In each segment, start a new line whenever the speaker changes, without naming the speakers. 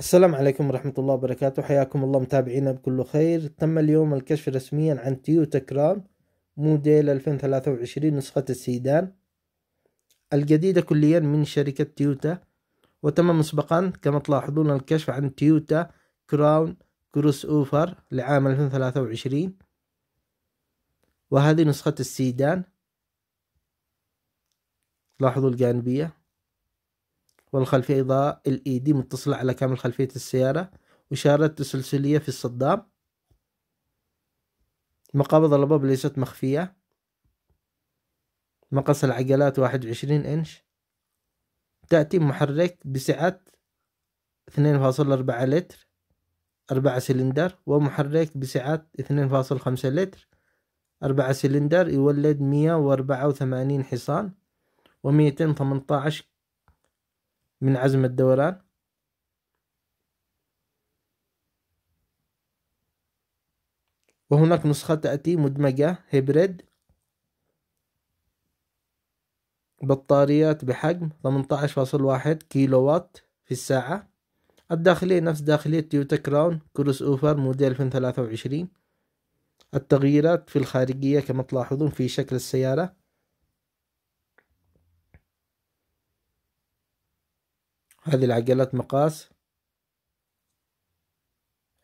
السلام عليكم ورحمة الله وبركاته حياكم الله متابعينا بكل خير تم اليوم الكشف رسميا عن تويوتا كرام موديل 2023 نسخة السيدان الجديدة كليا من شركة تويوتا وتم مسبقا كما تلاحظون الكشف عن تويوتا كراون كروس اوفر لعام 2023 وهذه نسخة السيدان لاحظوا الجانبية والخلفية إضاءة ال دي e متصلة على كامل خلفية السيارة وإشارة تسلسلية في الصدام مقابض الأبواب ليست مخفية مقص العجلات واحد وعشرين إنش تأتي محرك بسعة اثنين فاصل أربعة لتر أربعة سلندر ومحرك بسعة اثنين فاصل خمسة لتر أربعة سلندر يولد مية وأربعة وثمانين حصان وميتين وثمنتاعش من عزم الدوران وهناك نسخة تأتي مدمجة هبريد بطاريات بحجم 18.1 كيلو وات في الساعة الداخلية نفس داخلية تويوتا كراون كروس اوفر موديل 2023 التغييرات في الخارجية كما تلاحظون في شكل السيارة هذه العجلات مقاس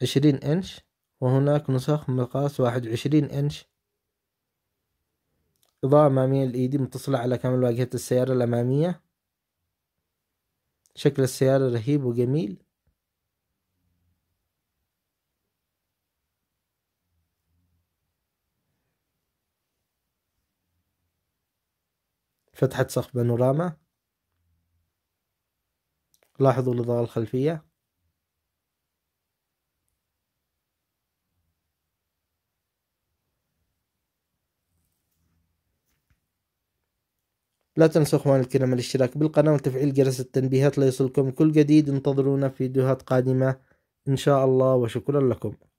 عشرين انش وهناك نسخ مقاس واحد وعشرين انش إضاءة أمامية الإيدي e متصلة على كامل واجهة السيارة الأمامية شكل السيارة رهيب وجميل فتحة سقف بانوراما لاحظوا الإضاءة الخلفية لا تنسوا اخواني الكرام الاشتراك بالقناة وتفعيل جرس التنبيهات ليصلكم كل جديد انتظرونا في فيديوهات قادمة ان شاء الله وشكرا لكم